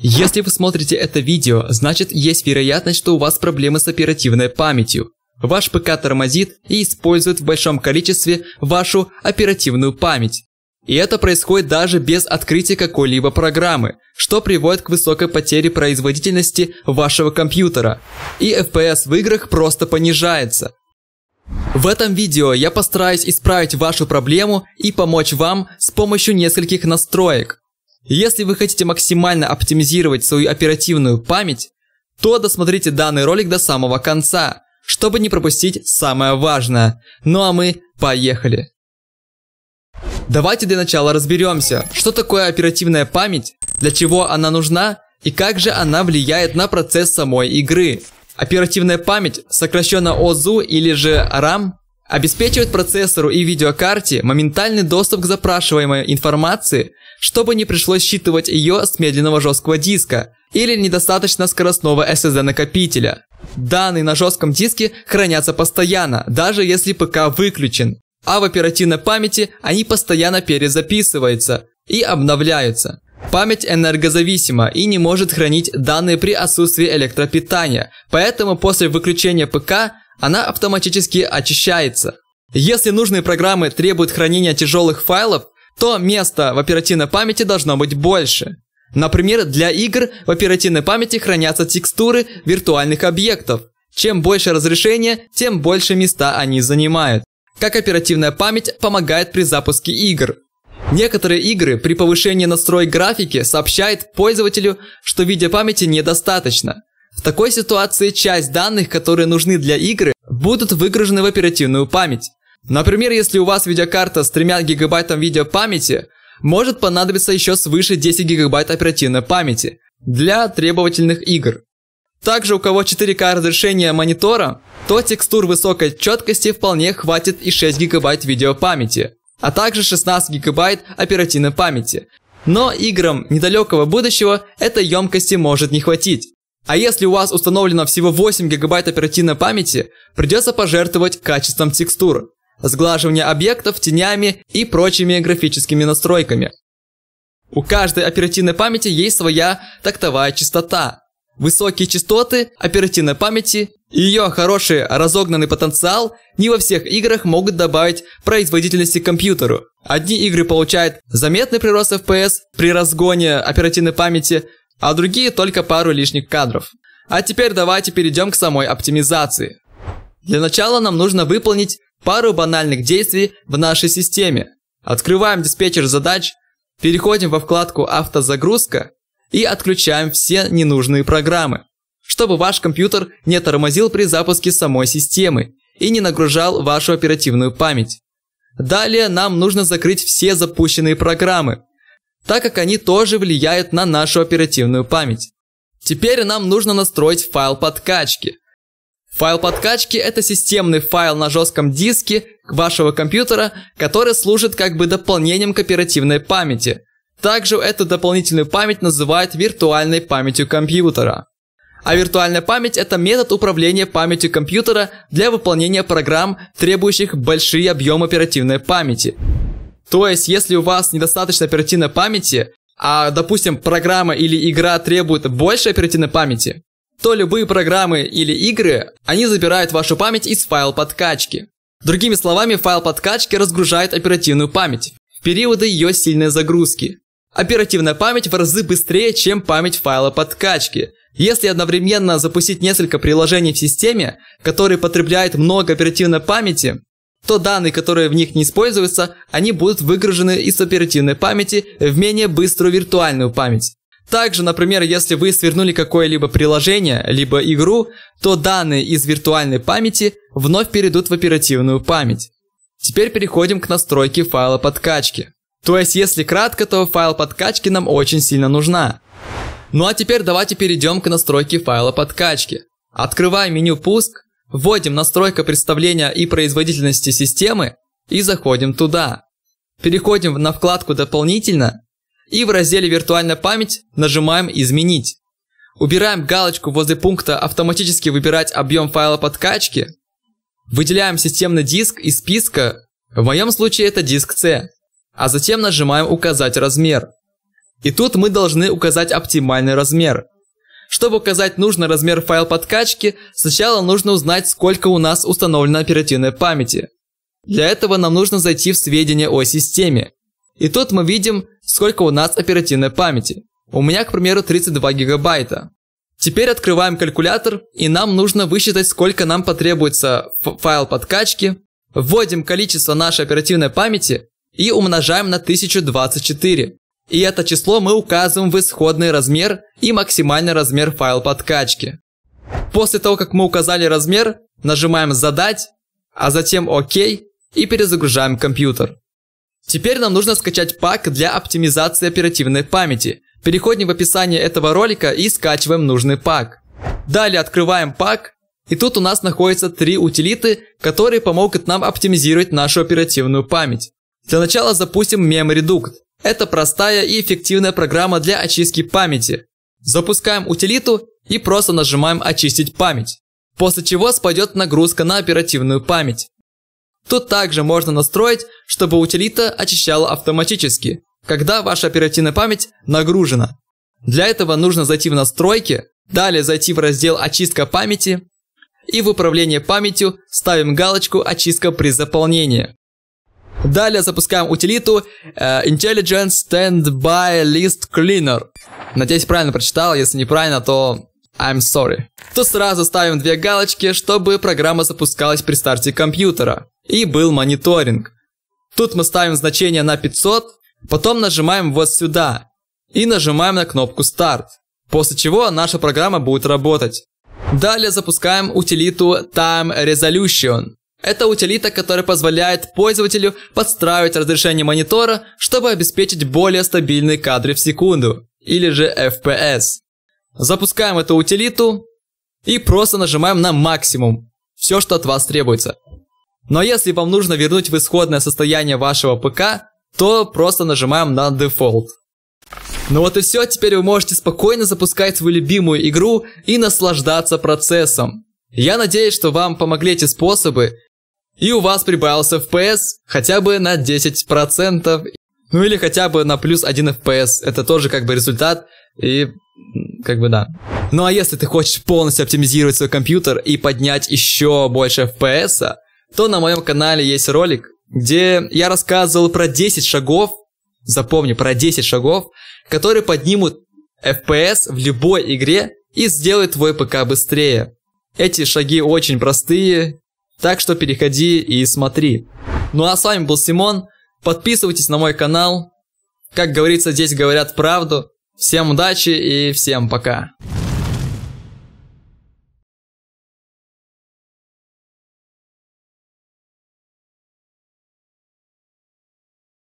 Если вы смотрите это видео, значит есть вероятность, что у вас проблемы с оперативной памятью. Ваш ПК тормозит и использует в большом количестве вашу оперативную память. И это происходит даже без открытия какой-либо программы, что приводит к высокой потере производительности вашего компьютера. И FPS в играх просто понижается. В этом видео я постараюсь исправить вашу проблему и помочь вам с помощью нескольких настроек. Если вы хотите максимально оптимизировать свою оперативную память, то досмотрите данный ролик до самого конца, чтобы не пропустить самое важное. Ну а мы поехали! Давайте для начала разберемся, что такое оперативная память, для чего она нужна и как же она влияет на процесс самой игры. Оперативная память, сокращенно ОЗУ или же RAM, а обеспечивает процессору и видеокарте моментальный доступ к запрашиваемой информации – чтобы не пришлось считывать ее с медленного жесткого диска или недостаточно скоростного SSD-накопителя. Данные на жестком диске хранятся постоянно, даже если ПК выключен, а в оперативной памяти они постоянно перезаписываются и обновляются. Память энергозависима и не может хранить данные при отсутствии электропитания, поэтому после выключения ПК она автоматически очищается. Если нужные программы требуют хранения тяжелых файлов, то место в оперативной памяти должно быть больше. Например, для игр в оперативной памяти хранятся текстуры виртуальных объектов. Чем больше разрешение, тем больше места они занимают. Как оперативная память помогает при запуске игр. Некоторые игры при повышении настроек графики сообщают пользователю, что видеопамяти недостаточно. В такой ситуации часть данных, которые нужны для игры, будут выгружены в оперативную память. Например, если у вас видеокарта с 3 гигабайтом видеопамяти, может понадобиться еще свыше 10 гигабайт оперативной памяти для требовательных игр. Также у кого 4К разрешение монитора, то текстур высокой четкости вполне хватит и 6 гигабайт видеопамяти, а также 16 гигабайт оперативной памяти. Но играм недалекого будущего этой емкости может не хватить. А если у вас установлено всего 8 гигабайт оперативной памяти, придется пожертвовать качеством текстур сглаживание объектов тенями и прочими графическими настройками. У каждой оперативной памяти есть своя тактовая частота. Высокие частоты оперативной памяти и ее хороший разогнанный потенциал не во всех играх могут добавить производительности компьютеру. Одни игры получают заметный прирост FPS при разгоне оперативной памяти, а другие только пару лишних кадров. А теперь давайте перейдем к самой оптимизации. Для начала нам нужно выполнить Пару банальных действий в нашей системе. Открываем диспетчер задач, переходим во вкладку «Автозагрузка» и отключаем все ненужные программы, чтобы ваш компьютер не тормозил при запуске самой системы и не нагружал вашу оперативную память. Далее нам нужно закрыть все запущенные программы, так как они тоже влияют на нашу оперативную память. Теперь нам нужно настроить файл подкачки – Файл подкачки – это системный файл на жестком диске вашего компьютера, который служит как бы дополнением к оперативной памяти. Также эту дополнительную память называют виртуальной памятью компьютера. А виртуальная память – это метод управления памятью компьютера для выполнения программ, требующих большие объемы оперативной памяти. То есть, если у вас недостаточно оперативной памяти, а, допустим, программа или игра требует больше оперативной памяти, то любые программы или игры, они забирают вашу память из файл подкачки. Другими словами, файл подкачки разгружает оперативную память в периоды ее сильной загрузки. Оперативная память в разы быстрее, чем память файла подкачки. Если одновременно запустить несколько приложений в системе, которые потребляют много оперативной памяти, то данные, которые в них не используются, они будут выгружены из оперативной памяти в менее быструю виртуальную память. Также, например, если вы свернули какое-либо приложение, либо игру, то данные из виртуальной памяти вновь перейдут в оперативную память. Теперь переходим к настройке файла подкачки. То есть, если кратко, то файл подкачки нам очень сильно нужна. Ну а теперь давайте перейдем к настройке файла подкачки. Открываем меню «Пуск», вводим «Настройка представления и производительности системы» и заходим туда. Переходим на вкладку «Дополнительно» И в разделе «Виртуальная память» нажимаем «Изменить». Убираем галочку возле пункта «Автоматически выбирать объем файла подкачки». Выделяем системный диск из списка, в моем случае это диск C, а затем нажимаем «Указать размер». И тут мы должны указать оптимальный размер. Чтобы указать нужный размер файл подкачки, сначала нужно узнать, сколько у нас установлено оперативной памяти. Для этого нам нужно зайти в сведения о системе и тут мы видим, сколько у нас оперативной памяти. У меня, к примеру, 32 гигабайта. Теперь открываем калькулятор, и нам нужно высчитать, сколько нам потребуется файл подкачки. Вводим количество нашей оперативной памяти и умножаем на 1024. И это число мы указываем в исходный размер и максимальный размер файл подкачки. После того, как мы указали размер, нажимаем «Задать», а затем «Ок» и перезагружаем компьютер. Теперь нам нужно скачать пак для оптимизации оперативной памяти. Переходим в описание этого ролика и скачиваем нужный пак. Далее открываем пак, и тут у нас находятся три утилиты, которые помогут нам оптимизировать нашу оперативную память. Для начала запустим MemReduct. Это простая и эффективная программа для очистки памяти. Запускаем утилиту и просто нажимаем «Очистить память», после чего спадет нагрузка на оперативную память. Тут также можно настроить, чтобы утилита очищала автоматически, когда ваша оперативная память нагружена. Для этого нужно зайти в настройки, далее зайти в раздел «Очистка памяти» и в управление памятью ставим галочку «Очистка при заполнении». Далее запускаем утилиту э, Intelligent Standby List Cleaner. Надеюсь, правильно прочитал, если неправильно, то I'm sorry. Тут сразу ставим две галочки, чтобы программа запускалась при старте компьютера и был мониторинг. Тут мы ставим значение на 500, потом нажимаем вот сюда и нажимаем на кнопку «Старт», после чего наша программа будет работать. Далее запускаем утилиту Time Resolution. Это утилита, которая позволяет пользователю подстраивать разрешение монитора, чтобы обеспечить более стабильные кадры в секунду, или же FPS. Запускаем эту утилиту и просто нажимаем на максимум, все, что от вас требуется. Но если вам нужно вернуть в исходное состояние вашего ПК, то просто нажимаем на Default. Ну вот и все, теперь вы можете спокойно запускать свою любимую игру и наслаждаться процессом. Я надеюсь, что вам помогли эти способы, и у вас прибавился FPS хотя бы на 10%, ну или хотя бы на плюс 1 FPS, это тоже как бы результат, и как бы да. Ну а если ты хочешь полностью оптимизировать свой компьютер и поднять еще больше FPS, то на моем канале есть ролик, где я рассказывал про 10 шагов, запомни, про 10 шагов, которые поднимут FPS в любой игре и сделают твой ПК быстрее. Эти шаги очень простые, так что переходи и смотри. Ну а с вами был Симон, подписывайтесь на мой канал. Как говорится, здесь говорят правду. Всем удачи и всем пока.